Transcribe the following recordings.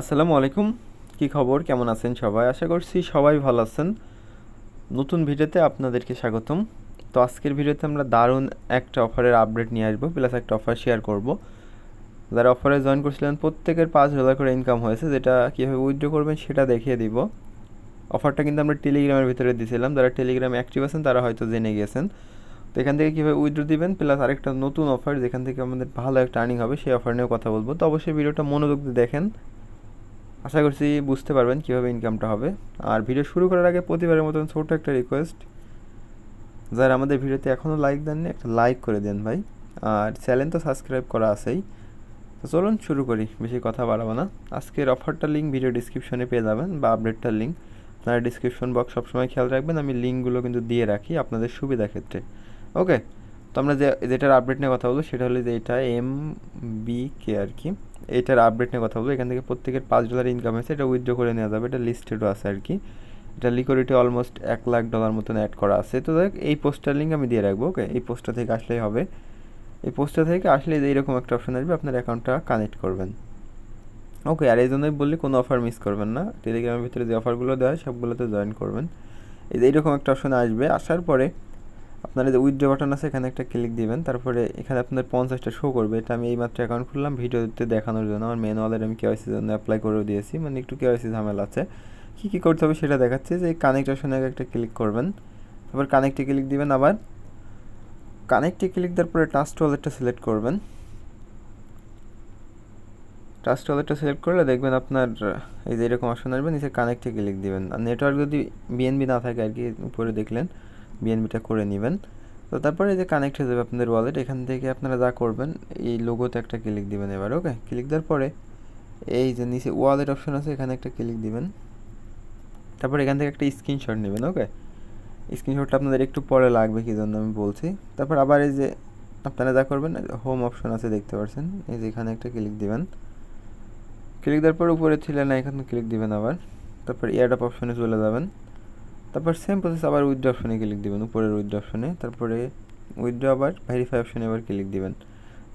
আসসালামু আলাইকুম কি খবর কেমন আছেন সবাই আশা করছি সবাই ভালো আছেন নতুন ভিডিওতে আপনাদেরকে স্বাগতম তো আজকের ভিডিওতে আমরা দারুণ একটা অফারের আপডেট নিয়ে আসবো প্লাস একটা অফার শেয়ার করব যারা অফারে জয়েন করছিলেন প্রত্যেকের পাঁচ ডলার করে ইনকাম হয়েছে যেটা কীভাবে উইথড্র করবেন সেটা দেখিয়ে দিব অফারটা কিন্তু আমরা টেলিগ্রামের ভিতরে দিয়েছিলাম যারা টেলিগ্রামে অ্যাক্টিভ আছেন তারা হয়তো জেনে গিয়েছেন তো এখান থেকে কীভাবে উইথড্র দিবেন প্লাস আরেকটা নতুন অফার যেখান থেকে আমাদের ভালো একটা আর্নিং হবে সেই অফার নিয়েও কথা বলবো তো অবশ্যই ভিডিওটা মনোযোগ দিয়ে দেখেন আশা করছি বুঝতে পারবেন কীভাবে ইনকামটা হবে আর ভিডিও শুরু করার আগে প্রতিবারের মতন ছোট একটা রিকোয়েস্ট যারা আমাদের ভিডিওতে এখনও লাইক দেননি একটা লাইক করে দেন ভাই আর চ্যানেল তো সাবস্ক্রাইব করা আছেই তো চলুন শুরু করি বেশি কথা বাড়াবো না আজকের অফারটা লিঙ্ক ভিডিও ডিসক্রিপশনে পেয়ে যাবেন বা আপডেটটার লিঙ্ক আপনারা ডিসক্রিপশন বক্স সবসময় খেয়াল রাখবেন আমি লিঙ্কগুলো কিন্তু দিয়ে রাখি আপনাদের সুবিধা ক্ষেত্রে ওকে তো আমরা যে যেটার আপডেট নিয়ে কথা বলবো সেটা হলো যে এটা এম বি কে আর কি এটার আপডেট নিয়ে কথা বলবো এখান থেকে প্রত্যেকের পাঁচ ডলার ইনকাম আছে এটা উইথড্র করে নেওয়া যাবে এটা লিস্টেডও আছে আর কি এটা লিকুইডিটি অলমোস্ট এক লাখ ডলার মতন অ্যাড করা আছে তো দেখ এই পোস্টার লিঙ্ক আমি দিয়ে রাখবো ওকে এই পোস্টটা থেকে আসলেই হবে এই পোস্টটা থেকে আসলে এইরকম একটা অপশন আসবে আপনার অ্যাকাউন্টটা কানেক্ট করবেন ওকে আর এই জন্যই বললে কোনো অফার মিস করবেন না টেলিগ্রামের ভিতরে যে অফারগুলো দেওয়া হয় সবগুলোতে জয়েন করবেন এই এইরকম একটা অপশন আসবে আসার পরে আপনার যে উইথড্র বাটন আছে এখানে একটা ক্লিক দিবেন তারপরে এখানে আপনার পঞ্চাশটা শো করবে এটা আমি এই মাত্র অ্যাকাউন্ট খুললাম ভিডিওতে দেখানোর জন্য আমার ম্যানুয়ালের আমি কেওয়াইসির জন্য অ্যাপ্লাই করে দিয়েছি মানে একটু কেওয়াইসি ঝামেলা আছে কী কী করতে হবে সেটা দেখাচ্ছে যে কানেক্ট অপশনে একটা ক্লিক করবেন তারপর কানেক্টে ক্লিক দিবেন আবার কানেক্টে ক্লিক দেওয়ার পরে টাস্ট ওয়ালেটটা সিলেক্ট করবেন টাস্ট ওয়ালেটটা সিলেক্ট করলে দেখবেন আপনার এই যে এরকম অপশন আসবে নিচে কানেক্টে ক্লিক দিবেন আর নেটওয়ার্ক যদি বিএনবি না থাকে আর কি উপরে দেখলেন বিএনবিটা করে নেবেন তো তারপরে এই যে কানেক্ট হয়ে যাবে আপনাদের ওয়ালেট এখান থেকে আপনারা যা করবেন এই লোগোতে একটা ক্লিক দিবেন এবার ওকে ক্লিক দেওয়ার পরে এই যে নিচে ওয়ালেট অপশন আছে এখানে একটা ক্লিক দিবেন তারপর এখান থেকে একটা স্ক্রিনশট নেবেন ওকে স্ক্রিনশটটা আপনাদের একটু পরে লাগবে কী জন্য আমি বলছি তারপর আবার এই যে আপনারা যা করবেন হোম অপশন আছে দেখতে পাচ্ছেন এই যে এখানে একটা ক্লিক দিবেন ক্লিক দেওয়ার পর উপরে ছিলেন না এখানে ক্লিক দিবেন আবার তারপর এয়ারডপ অপশনে চলে যাবেন তারপর সেম প্রসেস আবার উইথড্র অপশনে ক্লিক দেবেন উপরের উইথড্র অপশনে তারপরে উইথড্র আবার ভেরিফাই অপশনে আবার ক্লিক দেবেন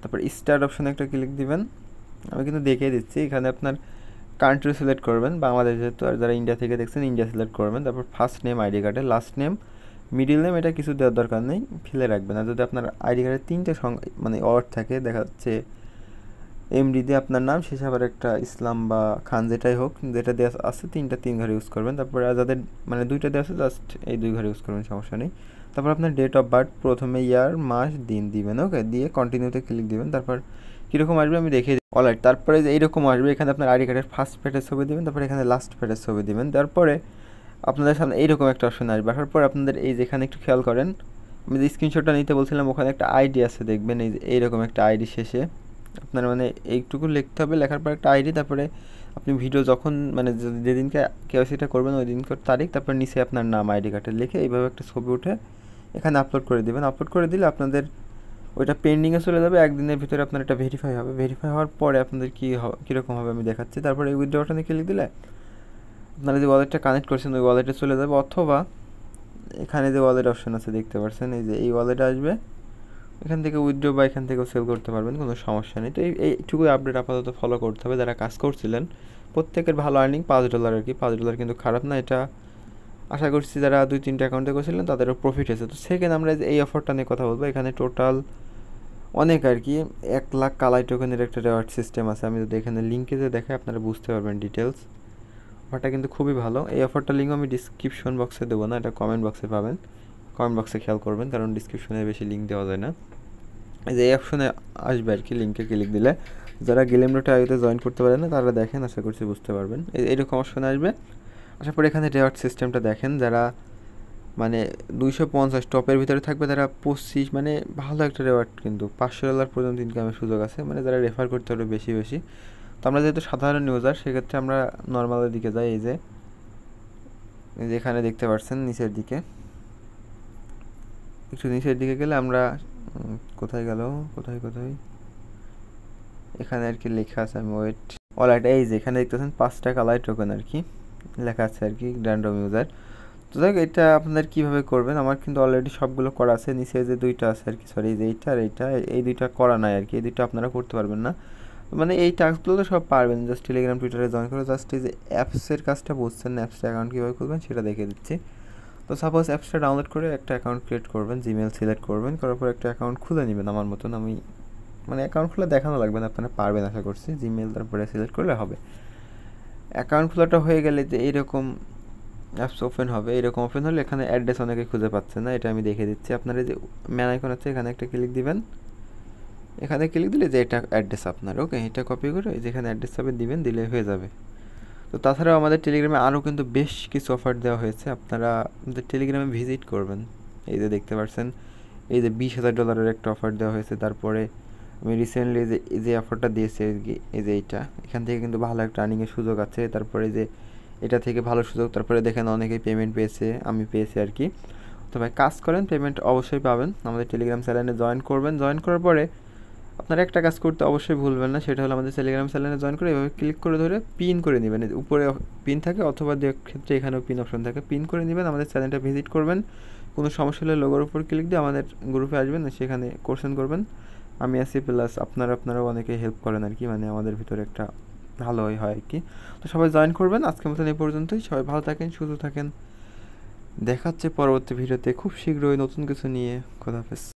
তারপর স্টার্ট অপশনে একটা ক্লিক দিবেন আমি কিন্তু দেখিয়ে দিচ্ছি এখানে আপনার কান্ট্রি সিলেক্ট করবেন বাংলাদেশ যেহেতু আর যারা ইন্ডিয়া থেকে দেখছেন ইন্ডিয়া সিলেক্ট করবেন তারপর ফার্স্ট নেম আইডি কার্ডে লাস্ট নেম মিডিল নেম এটা কিছু দেওয়ার দরকার নেই ফেলে রাখবেন আর যদি আপনার আইডি কার্ডে তিনটে মানে অর্ড থাকে দেখা যাচ্ছে এমডি দিয়ে আপনার নাম শেষে আবার একটা ইসলাম বা খান যেটাই হোক যেটা দেওয়া আছে তিনটা তিন ঘরে ইউজ করবেন তারপরে যাদের মানে দুইটা দেওয়া আছে জাস্ট এই দুই ঘরে ইউজ করবেন সমস্যা নেই তারপর আপনার ডেট অফ বার্থ প্রথমে ইয়ার মাস দিন দিবেন ওকে দিয়ে কন্টিনিউতে ক্লিক দিবেন তারপর কীরকম আসবে আমি দেখে অলরাইট তারপরে যে এইরকম আসবে এখানে আপনার আইডি কার্ডের ফার্স্ট পেটের ছবি দেবেন তারপরে এখানে লাস্ট পেটের ছবি দেবেন তারপরে আপনাদের সামনে এইরকম একটা অপশন আসবে আসার পর আপনাদের এই যেখানে একটু খেয়াল করেন আমি যে স্ক্রিনশটটা নিতে বলছিলাম ওখানে একটা আইডি আছে দেখবেন এই এইরকম একটা আইডি শেষে আপনার মানে এইটুকু লিখতে হবে লেখার পর একটা আইডি তারপরে আপনি ভিডিও যখন মানে যেদিনকে কেউ সেটা করবেন ওই দিনকার তারিখ তারপর নিচে আপনার নাম আইডি কার্ডে লিখে এইভাবে একটা ছবি উঠে এখানে আপলোড করে দেবেন আপলোড করে দিলে আপনাদের ওইটা পেন্ডিংয়ে চলে যাবে একদিনের ভিতরে আপনার এটা ভেরিফাই হবে ভেরিফাই হওয়ার পরে আপনাদের কী কীরকম হবে আমি দেখাচ্ছি তারপরে এই উইথড্র বাটনে ক্লিক দিলে আপনারা যে ওয়ালেটটা কানেক্ট করছেন ওই ওয়ালেটে চলে যাবে অথবা এখানে যে ওয়ালেট অপশন আছে দেখতে পাচ্ছেন এই যে এই ওয়ালেট আসবে এখান থেকে উইথড্র বা এখান থেকেও সেল করতে পারবেন কোনো সমস্যা নেই তো এই এইটুকুই আপডেট আপাতত ফলো করতে হবে যারা কাজ করছিলেন প্রত্যেকের ভালো আর্নিং পাঁচ ডলার আর কি পাঁচ ডলার কিন্তু খারাপ না এটা আশা করছি যারা দুই তিনটা অ্যাকাউন্টে করছিলেন তাদেরও প্রফিট হয়েছে তো সেখানে আমরা এই অফারটা নিয়ে কথা বলবো এখানে টোটাল অনেক আর কি এক লাখ কালাই টোকেনের একটা রেওয়ার্ড সিস্টেম আছে আমি যদি এখানে লিঙ্কে যে দেখাই আপনারা বুঝতে পারবেন ডিটেলস অফারটা কিন্তু খুবই ভালো এই অফারটা লিঙ্ক আমি ডিসক্রিপশন বক্সে দেবো না এটা কমেন্ট বক্সে পাবেন কমেন্ট বক্সে খেয়াল করবেন কারণ ডিসক্রিপশনে বেশি লিঙ্ক দেওয়া যায় না যে এই অপশনে আসবে আর কি লিঙ্কে ক্লিক দিলে যারা গেলেম ডোটে আগে জয়েন করতে পারে না তারা দেখেন আশা করছি বুঝতে পারবেন এইরকম অপশনে আসবে আশা করি এখানে রেওয়ার্ড সিস্টেমটা দেখেন যারা মানে দুইশো পঞ্চাশ টপের ভিতরে থাকবে তারা পঁচিশ মানে ভালো একটা রেওয়ার্ড কিন্তু পাঁচশো ডলার পর্যন্ত ইনকামের সুযোগ আছে মানে যারা রেফার করতে পারবে বেশি বেশি তো আমরা যেহেতু সাধারণ নিউজার সেক্ষেত্রে আমরা নর্মালের দিকে যাই এই যে যেখানে দেখতে পাচ্ছেন নিচের দিকে একটু নিচের দিকে গেলে আমরা কোথায় গেল কোথায় কোথায় এখানে আর কি লেখা আছে আমি ওয়েট অলরাইট এই যে এখানে দেখতেছেন পাঁচটা কালার টোকেন আর কি লেখা আছে আর কি র্যান্ডম ইউজার তো দেখ এটা আপনার কিভাবে করবেন আমার কিন্তু অলরেডি সবগুলো করা আছে নিচে যে দুইটা আছে আর কি সরি যে এইটা আর এইটা এই দুইটা করা নাই আর কি এই দুইটা আপনারা করতে পারবেন না মানে এই টাস্কগুলো তো সব পারবেন জাস্ট টেলিগ্রাম টুইটারে জয়েন করে জাস্ট এই যে অ্যাপসের কাজটা বুঝছেন অ্যাপসটা অ্যাকাউন্ট কীভাবে খুলবেন সেটা দেখে দিচ্ছি তো সাপোজ অ্যাপসটা ডাউনলোড করে একটা অ্যাকাউন্ট ক্রিয়েট করবেন জিমেল সিলেক্ট করবেন করার পর একটা অ্যাকাউন্ট খুলে নেবেন আমার মতন আমি মানে অ্যাকাউন্ট খোলা দেখানো লাগবে না আপনারা পারবেন আশা করছি জিমেল তারপরে সিলেক্ট করলে হবে অ্যাকাউন্ট খোলাটা হয়ে গেলে যে এইরকম অ্যাপস ওপেন হবে এরকম ওপেন হলে এখানে অ্যাড্রেস অনেকে খুঁজে পাচ্ছে না এটা আমি দেখে দিচ্ছি আপনারা যে ম্যান আইকন আছে এখানে একটা ক্লিক দিবেন এখানে ক্লিক দিলে যে এটা অ্যাড্রেস আপনার ওকে এটা কপি করে যেখানে অ্যাড্রেস হবে দিবেন দিলে হয়ে যাবে তো তাছাড়াও আমাদের টেলিগ্রামে আরও কিন্তু বেশ কিছু অফার দেওয়া হয়েছে আপনারা আমাদের টেলিগ্রামে ভিজিট করবেন এই যে দেখতে পাচ্ছেন এই যে বিশ হাজার ডলারের একটা অফার দেওয়া হয়েছে তারপরে আমি রিসেন্টলি যে এই যে অফারটা দিয়েছি এই যে এইটা এখান থেকে কিন্তু ভালো একটা আর্নিংয়ের সুযোগ আছে তারপরে যে এটা থেকে ভালো সুযোগ তারপরে দেখেন অনেকেই পেমেন্ট পেয়েছে আমি পেয়েছি আর কি তো ভাই কাজ করেন পেমেন্ট অবশ্যই পাবেন আমাদের টেলিগ্রাম চ্যানেলে জয়েন করবেন জয়েন করার পরে আপনারা একটা কাজ করতে অবশ্যই ভুলবেন না সেটা হলো আমাদের টেলিগ্রাম চ্যানেলে জয়েন করে এভাবে ক্লিক করে ধরে পিন করে নেবেন উপরে পিন থাকে অথবা ক্ষেত্রে এখানেও পিন অপশন থাকে পিন করে নেবেন আমাদের চ্যানেলটা ভিজিট করবেন কোনো সমস্যা হলে লোগোর উপর ক্লিক দিয়ে আমাদের গ্রুপে আসবেন সেখানে কোশ্চেন করবেন আমি আসি প্লাস আপনারা আপনারাও অনেকে হেল্প করেন আর কি মানে আমাদের ভিতরে একটা ভালোই হয় আর কি তো সবাই জয়েন করবেন আজকের মতন এই পর্যন্তই সবাই ভালো থাকেন সুস্থ থাকেন দেখাচ্ছে পরবর্তী ভিডিওতে খুব শীঘ্রই নতুন কিছু নিয়ে খোদাফেজ